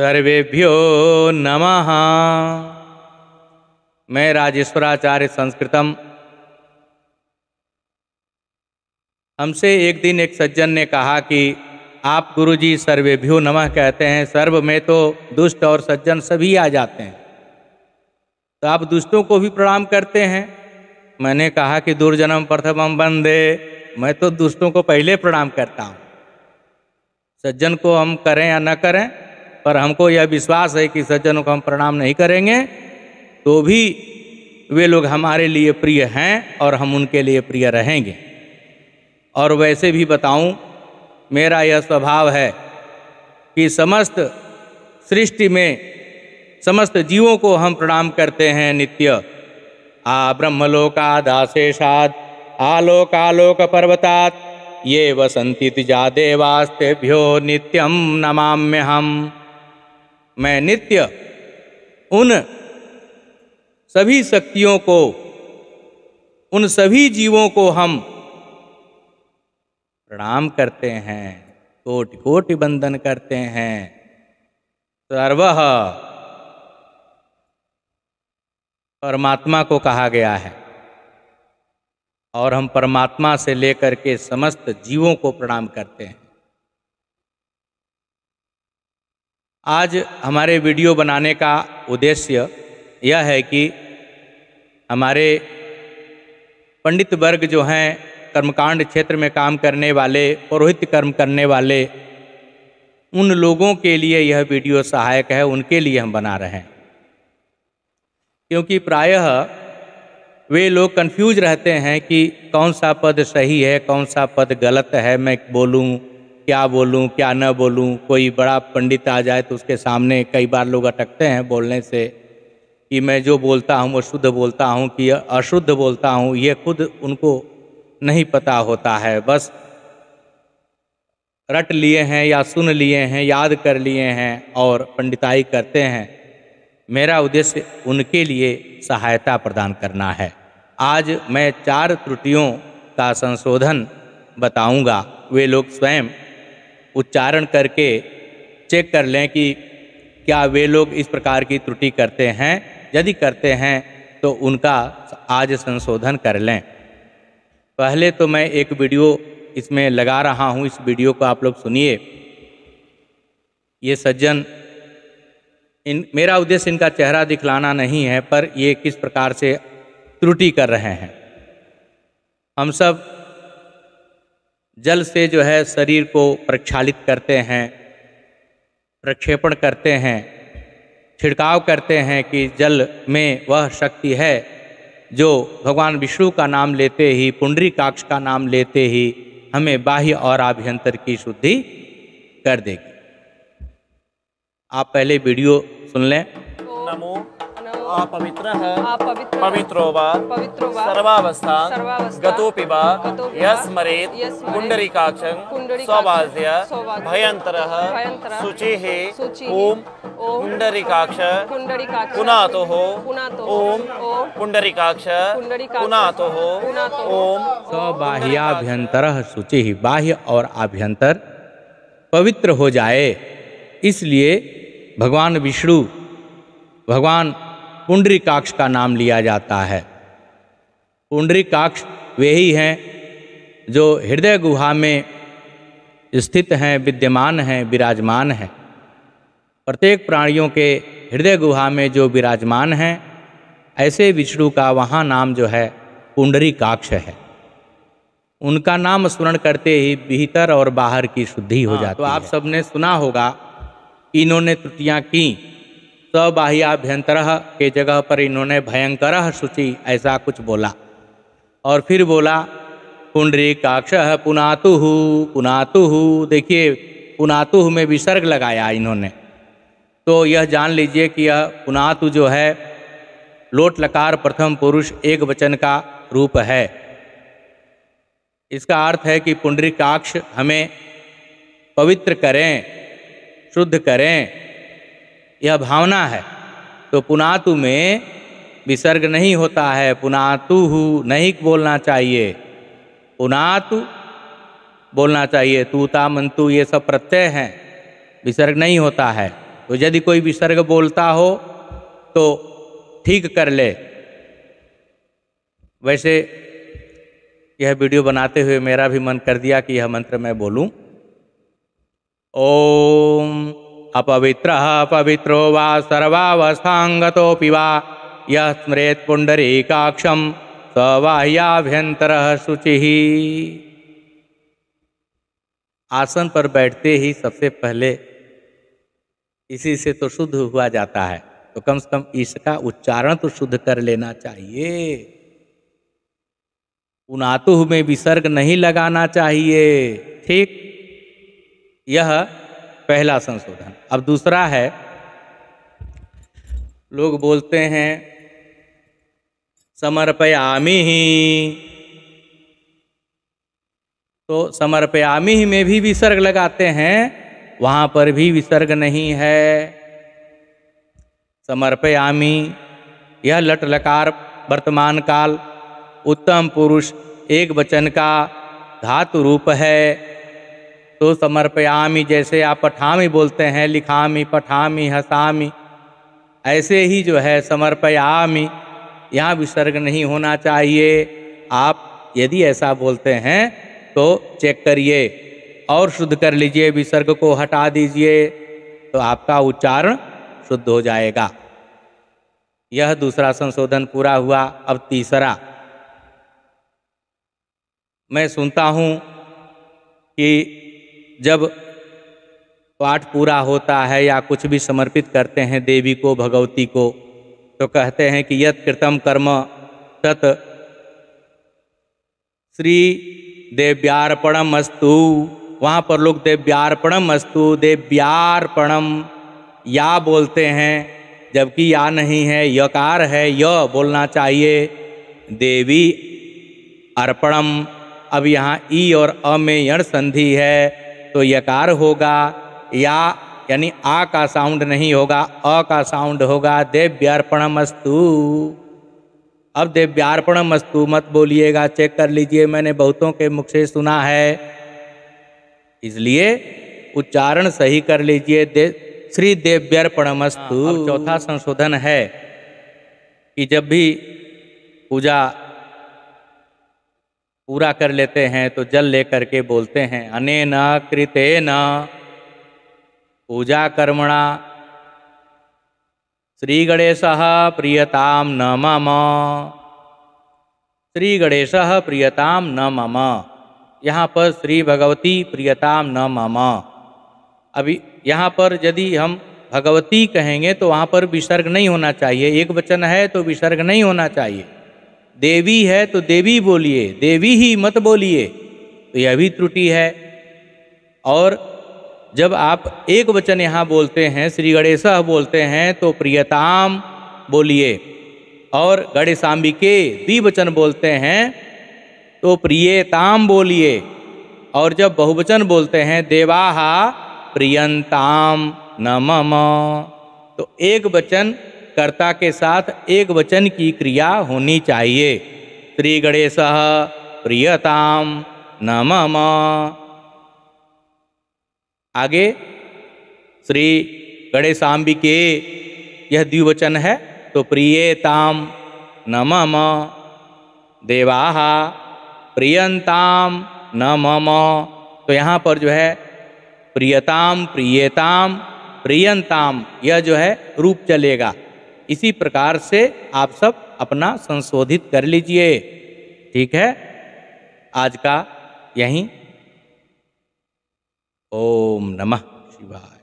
सर्वेभ्यो नमः मैं राजेश्वराचार्य संस्कृतम हमसे एक दिन एक सज्जन ने कहा कि आप गुरुजी सर्वेभ्यो नमः कहते हैं सर्व में तो दुष्ट और सज्जन सभी आ जाते हैं तो आप दुष्टों को भी प्रणाम करते हैं मैंने कहा कि दुर्जन्म प्रथम बंदे मैं तो दुष्टों को पहले प्रणाम करता हूँ सज्जन को हम करें या न करें पर हमको यह विश्वास है कि सज्जनों को हम प्रणाम नहीं करेंगे तो भी वे लोग हमारे लिए प्रिय हैं और हम उनके लिए प्रिय रहेंगे और वैसे भी बताऊं मेरा यह स्वभाव है कि समस्त सृष्टि में समस्त जीवों को हम प्रणाम करते हैं नित्य आ ब्रह्मलोकादाशेषाद आलोकालोक पर्वतात् ये वसंती जा देवास्तेभ्यो नित्यम नमाम्य हम मैं नित्य उन सभी शक्तियों को उन सभी जीवों को हम प्रणाम करते हैं कोटि कोटि बंधन करते हैं सर्व परमात्मा को कहा गया है और हम परमात्मा से लेकर के समस्त जीवों को प्रणाम करते हैं आज हमारे वीडियो बनाने का उद्देश्य यह है कि हमारे पंडित वर्ग जो हैं कर्मकांड क्षेत्र में काम करने वाले पुरोहित कर्म करने वाले उन लोगों के लिए यह वीडियो सहायक है उनके लिए हम बना रहे हैं क्योंकि प्रायः वे लोग कंफ्यूज रहते हैं कि कौन सा पद सही है कौन सा पद गलत है मैं बोलूं क्या बोलूं क्या न बोलूं कोई बड़ा पंडित आ जाए तो उसके सामने कई बार लोग अटकते हैं बोलने से कि मैं जो बोलता हूँ वो शुद्ध बोलता हूँ कि अशुद्ध बोलता हूँ ये खुद उनको नहीं पता होता है बस रट लिए हैं या सुन लिए हैं याद कर लिए हैं और पंडिताई करते हैं मेरा उद्देश्य उनके लिए सहायता प्रदान करना है आज मैं चार त्रुटियों का संशोधन बताऊंगा वे लोग स्वयं उच्चारण करके चेक कर लें कि क्या वे लोग इस प्रकार की त्रुटि करते हैं यदि करते हैं तो उनका आज संशोधन कर लें पहले तो मैं एक वीडियो इसमें लगा रहा हूँ इस वीडियो को आप लोग सुनिए ये सज्जन इन मेरा उद्देश्य इनका चेहरा दिखलाना नहीं है पर ये किस प्रकार से त्रुटि कर रहे हैं हम सब जल से जो है शरीर को प्रक्षालित करते हैं प्रक्षेपण करते हैं छिड़काव करते हैं कि जल में वह शक्ति है जो भगवान विष्णु का नाम लेते ही पुण्डरी काक्ष का नाम लेते ही हमें बाह्य और आभ्यंतर की शुद्धि कर देगी आप पहले वीडियो सुन लें नमो अपवित्रः पवित्र सर्वावस्था गतोऽपि वा कुंडली पुण्डरीकाक्षं भयंतर शुचि ओम ॐ पुण्डरीकाक्ष ओम ॐ पुण्डरीकाक्ष ओम ॐ शुचि बाह्य और आभ्यंतर पवित्र हो जाए इसलिए भगवान विष्णु भगवान पुंडरीकाक्ष का नाम लिया जाता है पुंडरीकाक्ष वे ही हैं जो हृदय गुहा में स्थित हैं विद्यमान हैं विराजमान हैं प्रत्येक प्राणियों के हृदय गुहा में जो विराजमान हैं ऐसे विष्णु का वहाँ नाम जो है पुंडरीकाक्ष है उनका नाम स्मरण करते ही भीतर और बाहर की शुद्धि हो हाँ, जाती है तो आप सबने सुना होगा इन्होंने त्रुटियाँ की स्वबाह्याभ्यंतर के जगह पर इन्होंने भयंकर शुचि ऐसा कुछ बोला और फिर बोला पुंडरी काक्ष पुनातुहु पुनातुहु देखिए पुनातुहु में विसर्ग लगाया इन्होंने तो यह जान लीजिए कि यह पुनातु जो है लोट लकार प्रथम पुरुष एक वचन का रूप है इसका अर्थ है कि काक्ष हमें पवित्र करें शुद्ध करें यह भावना है तो पुनातु में विसर्ग नहीं होता है पुनातु नहीं बोलना चाहिए पुनातु बोलना चाहिए तूता मंतु ये सब प्रत्यय हैं विसर्ग नहीं होता है तो यदि कोई विसर्ग बोलता हो तो ठीक कर ले वैसे यह वीडियो बनाते हुए मेरा भी मन कर दिया कि यह मंत्र मैं बोलूं ओम अपवित्र पवित्रो वा सर्वावस्थाङ्गतोऽपि वा पुंडरी काक्षम पुण्डरीकाक्षं शुचि आसन पर बैठते ही सबसे पहले इसी से तो शुद्ध हुआ जाता है तो कम से कम इसका उच्चारण तो शुद्ध कर लेना चाहिए उनातु में विसर्ग नहीं लगाना चाहिए ठीक यह पहला संशोधन अब दूसरा है लोग बोलते हैं समर्पयामी ही तो समर्पयामी ही में भी विसर्ग लगाते हैं वहां पर भी विसर्ग नहीं है समर्पयामी यह लट लकार वर्तमान काल उत्तम पुरुष एक वचन का धातु रूप है तो समर्पयामी जैसे आप पठामी बोलते हैं लिखामी पठामी हसामी ऐसे ही जो है समर्पयामी यहाँ विसर्ग नहीं होना चाहिए आप यदि ऐसा बोलते हैं तो चेक करिए और शुद्ध कर लीजिए विसर्ग को हटा दीजिए तो आपका उच्चारण शुद्ध हो जाएगा यह दूसरा संशोधन पूरा हुआ अब तीसरा मैं सुनता हूँ कि जब पाठ पूरा होता है या कुछ भी समर्पित करते हैं देवी को भगवती को तो कहते हैं कि यत कृतम कर्म तत् श्री देव्यार्पणम अस्तु वहाँ पर लोग देव्यार्पणम अस्तु देव्यार्पणम या बोलते हैं जबकि या नहीं है यकार है य बोलना चाहिए देवी अर्पणम अब यहाँ ई और अ में यण संधि है तो यकार होगा या यानी आ का साउंड नहीं होगा अ का साउंड होगा देव्यर्पणमस्तु अब देव्यार्पणमस्तु मत बोलिएगा चेक कर लीजिए मैंने बहुतों के मुख से सुना है इसलिए उच्चारण सही कर लीजिए दे श्री देव्यर्पणमस्तु हाँ, चौथा संशोधन है कि जब भी पूजा पूरा कर लेते हैं तो जल लेकर के बोलते हैं अने न कृत न पूजा कर्मणा श्री गणेश प्रियताम न मम श्री गणेश प्रियताम न मम यहाँ पर श्री भगवती प्रियताम न मम अभी यहाँ पर यदि हम भगवती कहेंगे तो वहाँ पर विसर्ग नहीं होना चाहिए एक वचन है तो विसर्ग नहीं होना चाहिए देवी है तो देवी बोलिए देवी ही मत बोलिए तो यह भी त्रुटि है और जब आप एक वचन यहाँ बोलते हैं श्री गणेश बोलते हैं तो प्रियताम बोलिए और गणेशाम्बिके द्विवचन बोलते हैं तो प्रियताम बोलिए और जब बहुवचन बोलते हैं देवाहा प्रियंताम न तो एक वचन कर्ता के साथ एक वचन की क्रिया होनी चाहिए श्री गणेश प्रियताम नम आगे श्री गणेशाम्बिके यह द्विवचन है तो प्रियताम नम देवाहा प्रियंताम न तो यहाँ पर जो है प्रियताम प्रियताम प्रियंताम यह जो है रूप चलेगा इसी प्रकार से आप सब अपना संशोधित कर लीजिए ठीक है आज का यहीं ओम नमः शिवाय